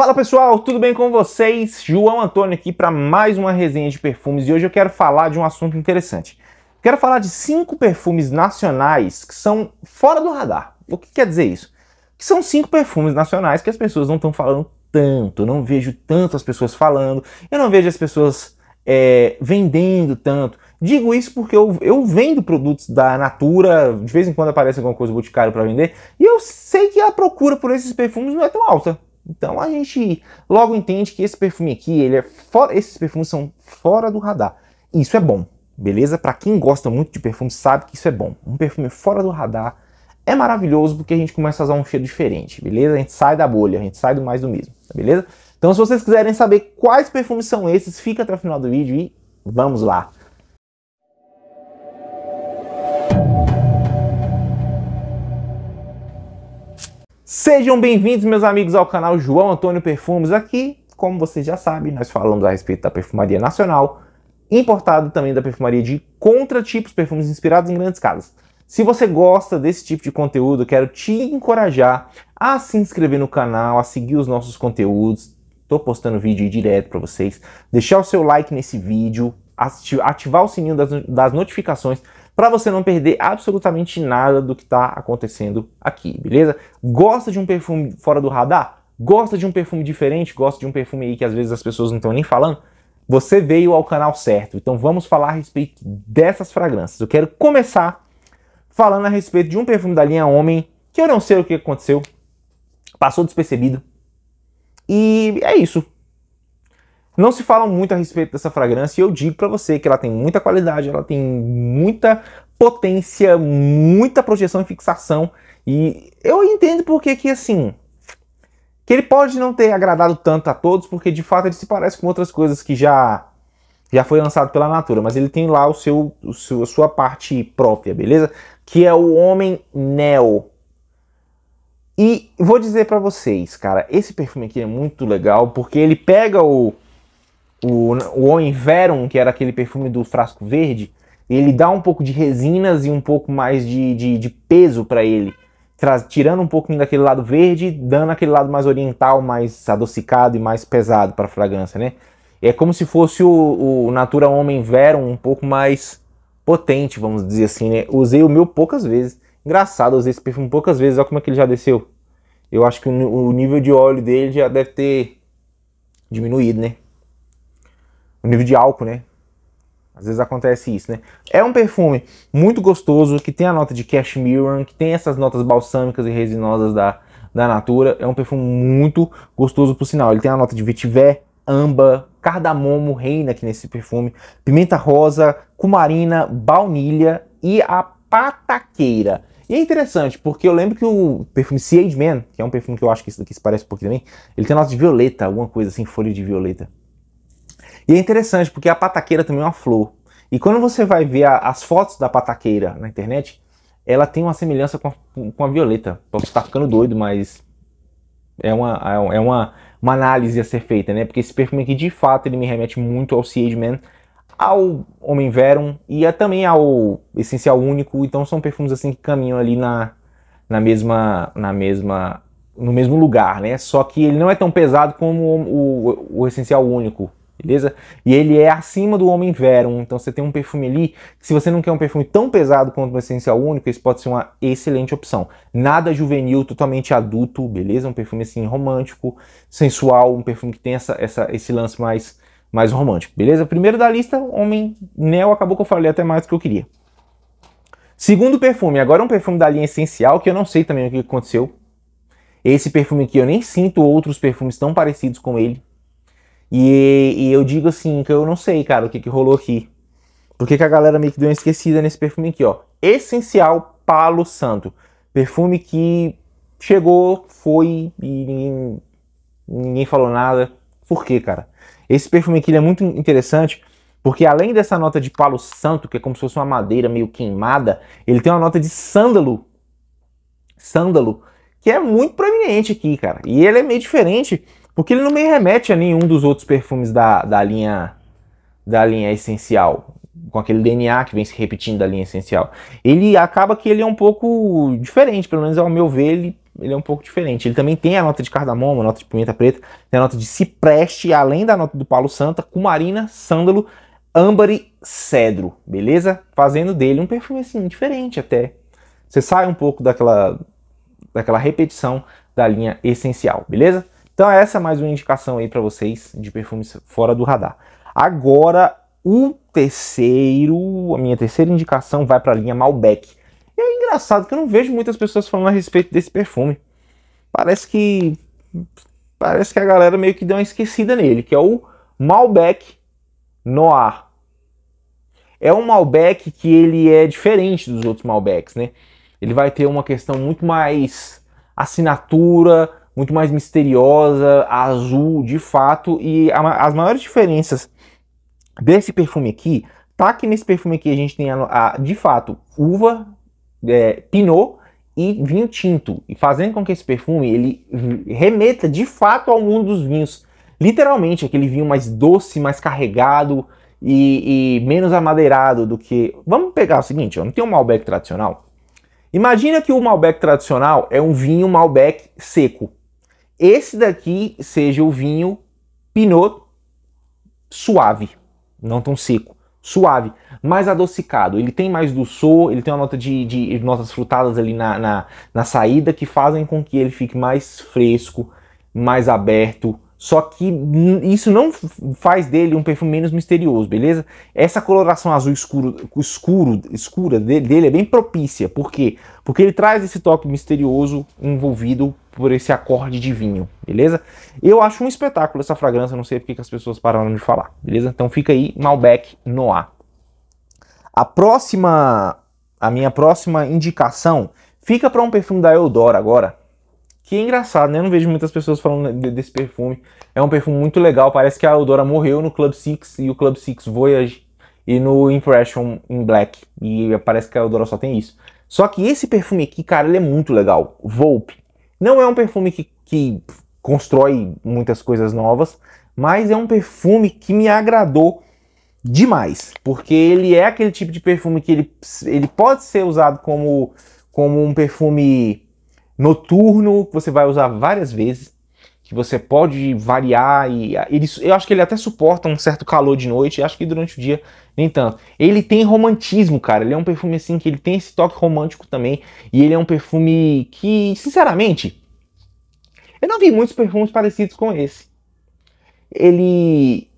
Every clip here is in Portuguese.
Fala pessoal, tudo bem com vocês? João Antônio aqui para mais uma resenha de perfumes e hoje eu quero falar de um assunto interessante. Quero falar de cinco perfumes nacionais que são fora do radar. O que quer dizer isso? Que são cinco perfumes nacionais que as pessoas não estão falando tanto, eu não vejo tanto as pessoas falando, eu não vejo as pessoas é, vendendo tanto. Digo isso porque eu, eu vendo produtos da Natura, de vez em quando aparece alguma coisa do Boticário para vender, e eu sei que a procura por esses perfumes não é tão alta. Então a gente logo entende que esse perfume aqui, ele é fora, esses perfumes são fora do radar. Isso é bom, beleza? Para quem gosta muito de perfume sabe que isso é bom. Um perfume fora do radar é maravilhoso porque a gente começa a usar um cheiro diferente, beleza? A gente sai da bolha, a gente sai do mais do mesmo, tá beleza? Então se vocês quiserem saber quais perfumes são esses, fica até o final do vídeo e vamos lá. Sejam bem-vindos, meus amigos, ao canal João Antônio Perfumes. Aqui, como vocês já sabem, nós falamos a respeito da perfumaria nacional, importado também da perfumaria de contratipos, perfumes inspirados em grandes casas. Se você gosta desse tipo de conteúdo, quero te encorajar a se inscrever no canal, a seguir os nossos conteúdos. Estou postando vídeo direto para vocês. Deixar o seu like nesse vídeo, ativar o sininho das notificações para você não perder absolutamente nada do que está acontecendo aqui, beleza? Gosta de um perfume fora do radar? Gosta de um perfume diferente? Gosta de um perfume aí que às vezes as pessoas não estão nem falando? Você veio ao canal certo, então vamos falar a respeito dessas fragrâncias. Eu quero começar falando a respeito de um perfume da linha Homem, que eu não sei o que aconteceu, passou despercebido. E é isso. Não se fala muito a respeito dessa fragrância e eu digo para você que ela tem muita qualidade, ela tem muita potência, muita projeção e fixação. E eu entendo porque que assim, que ele pode não ter agradado tanto a todos, porque de fato ele se parece com outras coisas que já já foi lançado pela Natura, mas ele tem lá o seu, o seu a sua parte própria, beleza? Que é o Homem Neo. E vou dizer para vocês, cara, esse perfume aqui é muito legal porque ele pega o o, o Inverum, que era aquele perfume do frasco verde, ele dá um pouco de resinas e um pouco mais de, de, de peso para ele, tirando um pouquinho daquele lado verde, dando aquele lado mais oriental, mais adocicado e mais pesado para a fragrância, né? É como se fosse o, o Natura Homem Verum um pouco mais potente, vamos dizer assim, né? Usei o meu poucas vezes. Engraçado, usei esse perfume poucas vezes, olha como é que ele já desceu. Eu acho que o, o nível de óleo dele já deve ter diminuído, né? o nível de álcool, né? Às vezes acontece isso, né? É um perfume muito gostoso, que tem a nota de cashmere, que tem essas notas balsâmicas e resinosas da, da Natura. É um perfume muito gostoso, por sinal. Ele tem a nota de vetiver, amba, cardamomo, reina aqui nesse perfume, pimenta rosa, cumarina, baunilha e a pataqueira. E é interessante, porque eu lembro que o perfume Sage Man, que é um perfume que eu acho que isso daqui se parece um pouquinho também, ele tem nota de violeta, alguma coisa assim, folha de violeta. E é interessante porque a pataqueira também é uma flor. E quando você vai ver a, as fotos da pataqueira na internet, ela tem uma semelhança com a, com a violeta. Posso estar ficando doido, mas é uma, é, é uma, uma análise a ser feita, né? Porque esse perfume aqui, de fato, ele me remete muito ao Man, ao Homem Verum e também ao Essencial Único. Então são perfumes assim que caminham ali na, na mesma... Na mesma no mesmo lugar, né? Só que ele não é tão pesado como o, o, o essencial único, beleza? E ele é acima do Homem Verum, então você tem um perfume ali, se você não quer um perfume tão pesado quanto um essencial único, esse pode ser uma excelente opção. Nada juvenil, totalmente adulto, beleza? Um perfume assim romântico, sensual, um perfume que tem essa, essa esse lance mais, mais romântico, beleza? Primeiro da lista, Homem Neo, acabou que eu falei até mais do que eu queria. Segundo perfume, agora um perfume da linha essencial, que eu não sei também o que aconteceu. Esse perfume aqui, eu nem sinto outros perfumes tão parecidos com ele e, e, eu digo assim, que eu não sei, cara, o que, que rolou aqui. Por que, que a galera meio que deu uma esquecida nesse perfume aqui, ó. Essencial Palo Santo. Perfume que chegou, foi e ninguém, ninguém falou nada. Por quê, cara? Esse perfume aqui é muito interessante porque além dessa nota de Palo Santo, que é como se fosse uma madeira meio queimada, ele tem uma nota de sândalo. Sândalo, que é muito proeminente aqui, cara. E ele é meio diferente porque ele não me remete a nenhum dos outros perfumes da, da linha da linha essencial, com aquele DNA que vem se repetindo da linha essencial. Ele acaba que ele é um pouco diferente, pelo menos ao meu ver, ele, ele é um pouco diferente. Ele também tem a nota de cardamomo, a nota de pimenta preta, tem a nota de cipreste, além da nota do palo santa, cumarina, sândalo, âmbar e cedro, beleza? Fazendo dele um perfume assim diferente até. Você sai um pouco daquela daquela repetição da linha essencial, beleza? Então essa é mais uma indicação aí para vocês de perfumes fora do radar. Agora o terceiro, a minha terceira indicação vai para a linha Malbec. E é engraçado que eu não vejo muitas pessoas falando a respeito desse perfume. Parece que parece que a galera meio que deu uma esquecida nele, que é o Malbec Noir. É um Malbec que ele é diferente dos outros Malbecs, né? Ele vai ter uma questão muito mais assinatura, muito mais misteriosa, azul de fato. E a, as maiores diferenças desse perfume aqui, tá que nesse perfume aqui a gente tem a, a de fato uva, é, pinot e vinho tinto, e fazendo com que esse perfume ele remeta de fato ao mundo dos vinhos. Literalmente, aquele vinho mais doce, mais carregado e, e menos amadeirado do que. Vamos pegar o seguinte: eu não tenho um Malbec tradicional. Imagina que o Malbec tradicional é um vinho Malbec seco esse daqui seja o vinho Pinot suave, não tão seco, suave, mais adocicado. Ele tem mais doçor, ele tem uma nota de, de notas frutadas ali na, na, na saída que fazem com que ele fique mais fresco, mais aberto, só que isso não faz dele um perfume menos misterioso, beleza? Essa coloração azul escuro, escuro escura dele é bem propícia. Por quê? Porque ele traz esse toque misterioso envolvido por esse acorde de vinho, beleza? Eu acho um espetáculo essa fragrância, não sei porque as pessoas pararam de falar, beleza? Então fica aí Malbec Noir. A próxima, a minha próxima indicação fica para um perfume da Eudora agora, que é engraçado, né? Eu não vejo muitas pessoas falando de, desse perfume. É um perfume muito legal. Parece que a Eudora morreu no Club Six e o Club Six Voyage e no Impression in Black. E parece que a Eudora só tem isso. Só que esse perfume aqui, cara, ele é muito legal. Volpe. Não é um perfume que, que constrói muitas coisas novas, mas é um perfume que me agradou demais, porque ele é aquele tipo de perfume que ele, ele pode ser usado como, como um perfume noturno, que você vai usar várias vezes, que você pode variar e ah, ele, eu acho que ele até suporta um certo calor de noite, acho que durante o dia nem tanto. Ele tem romantismo, cara. Ele é um perfume assim que ele tem esse toque romântico também e ele é um perfume que, sinceramente, eu não vi muitos perfumes parecidos com esse. Ele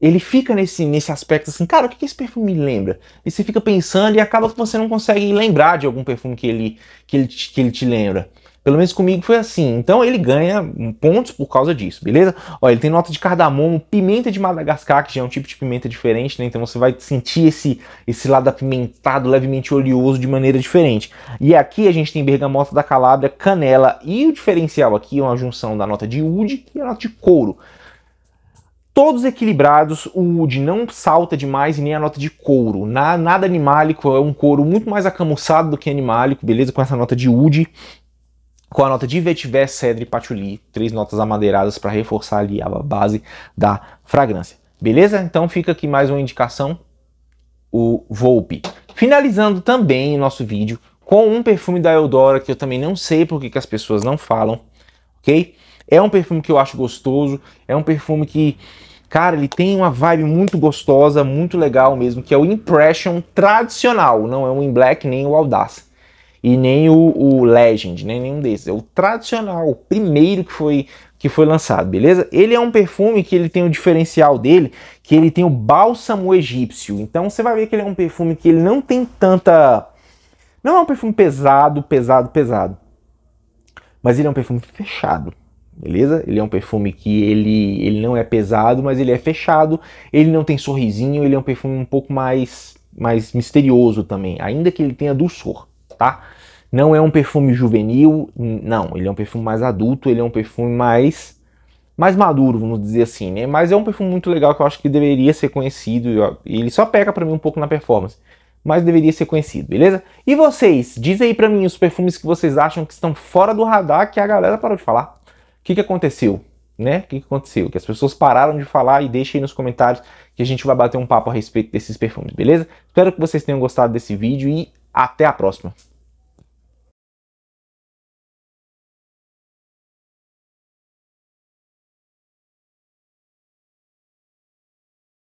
ele fica nesse, nesse aspecto assim, cara, o que, que esse perfume me lembra? E você fica pensando e acaba que você não consegue lembrar de algum perfume que ele, que ele, te, que ele te lembra. Pelo menos comigo foi assim. Então ele ganha pontos por causa disso, beleza? Olha, ele tem nota de cardamomo, pimenta de Madagascar, que já é um tipo de pimenta diferente, né? Então você vai sentir esse, esse lado apimentado, levemente oleoso de maneira diferente. E aqui a gente tem bergamota da Calábria, canela e o diferencial aqui é uma junção da nota de oud e a nota de couro todos equilibrados, o Wood não salta demais e nem a nota de couro, na, nada animálico, é um couro muito mais acamuçado do que animálico, beleza? Com essa nota de Wood, com a nota de vetiver, cedro e patchouli, três notas amadeiradas para reforçar ali a base da fragrância, beleza? Então fica aqui mais uma indicação, o Volpe. Finalizando também o nosso vídeo com um perfume da Eudora que eu também não sei porque que as pessoas não falam, ok? É um perfume que eu acho gostoso, é um perfume que Cara, ele tem uma vibe muito gostosa, muito legal mesmo, que é o Impression tradicional, não é o In Black nem o Audacity e nem o, o Legend, nem nenhum desses. É o tradicional, o primeiro que foi, que foi lançado, beleza? Ele é um perfume que ele tem o diferencial dele, que ele tem o bálsamo egípcio. Então você vai ver que ele é um perfume que ele não tem tanta... Não é um perfume pesado, pesado, pesado. Mas ele é um perfume fechado beleza? Ele é um perfume que ele, ele não é pesado, mas ele é fechado, ele não tem sorrisinho, ele é um perfume um pouco mais, mais misterioso também, ainda que ele tenha dulçor, tá? Não é um perfume juvenil, não, ele é um perfume mais adulto, ele é um perfume mais mais maduro, vamos dizer assim, né? Mas é um perfume muito legal que eu acho que deveria ser conhecido, ele só pega para mim um pouco na performance mas deveria ser conhecido, beleza? E vocês, diz aí pra mim os perfumes que vocês acham que estão fora do radar que a galera parou de falar que, que aconteceu? Né? O que, que aconteceu? Que as pessoas pararam de falar e deixem aí nos comentários que a gente vai bater um papo a respeito desses perfumes, beleza? Espero que vocês tenham gostado desse vídeo e até a próxima.